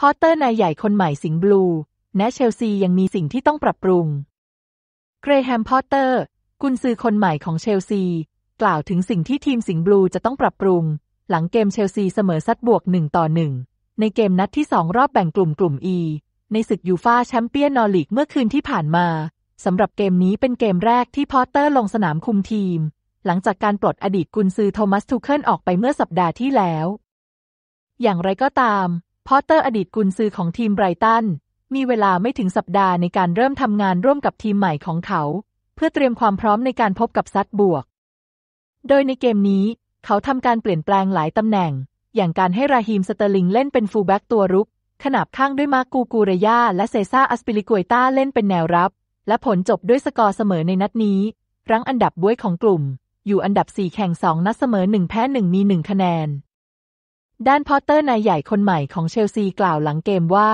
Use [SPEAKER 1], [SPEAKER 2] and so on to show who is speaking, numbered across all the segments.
[SPEAKER 1] พอเตอร์นายใหญ่คนใหม่สิงบลูและเชลซียังมีสิ่งที่ต้องปรับปรุง เกรแฮมพอตเตอร์ กุนซือคนใหม่ของเชลซี กล่าวถึงสิ่งที่ทีมสิงบลูจะต้องปรับปรุง หลังเกมเชลซีเสมอซัดบวกหนึ่งต่อหนึ่งในเกมนัดที่สองรอบแบ่งกลุ่มกลุ่มอ E ในศึกยูฟาแชมเปี้ยนนอร์ลีก เมื่อคืนที่ผ่านมาสำหรับเกมนี้เป็นเกมแรกที่พอตเตอร์ลงสนามคุมทีม หลังจากการปลดอดีตกุนซือโทมัสทูเคิลออกไปเมื่อสัปดาห์ที่แล้ว อย่างไรก็ตามพอตเตอร์อดีตกุนซือของทีมไบรตัน มีเวลาไม่ถึงสัปดาห์ในการเริ่มทำงานร่วมกับทีมใหม่ของเขา เพื่อเตรียมความพร้อมในการพบกับซัดบวก โดยในเกมนี้ เขาทำการเปลี่ยนแปลงหลายตำแหน่ง อย่างการให้ราฮีม สเตอร์ลิงเล่นเป็นฟูลแบ็กตัวรุกขนาบข้างด้วยมาร์กูกูเรยาและเซซ่าอัสปิลิกวยต้าเล่นเป็นแนวรับ และผลจบด้วยสกอร์เสมอในนัดนี้รั้งอันดับบ้วยของกลุ่ม อยู่อันดับ 4 แข่ง 2 นัดเสมอ 1 แพ้ 1 มี 1 คะแนนด้านพอตเตอร์นายใหญ่คนใหม่ของเชลซีกล่าวหลังเกมว่า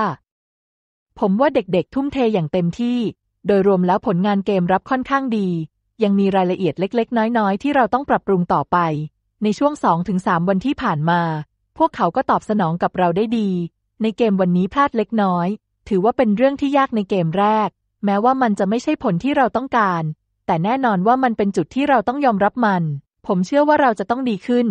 [SPEAKER 1] ผมว่าเด็กๆ ทุ่มเทอย่างเต็มที่ โดยรวมแล้วผลงานเกมรับค่อนข้างดี ยังมีรายละเอียดเล็กๆ น้อยๆ ที่เราต้องปรับปรุงต่อไป ในช่วง2-3วันที่ผ่านมา พวกเขาก็ตอบสนองกับเราได้ดี ในเกมวันนี้พลาดเล็กน้อย ถือว่าเป็นเรื่องที่ยากในเกมแรก แม้ว่ามันจะไม่ใช่ผลที่เราต้องการ แต่แน่นอนว่ามันเป็นจุดที่เราต้องยอมรับมัน ผมเชื่อว่าเราจะต้องดีขึ้น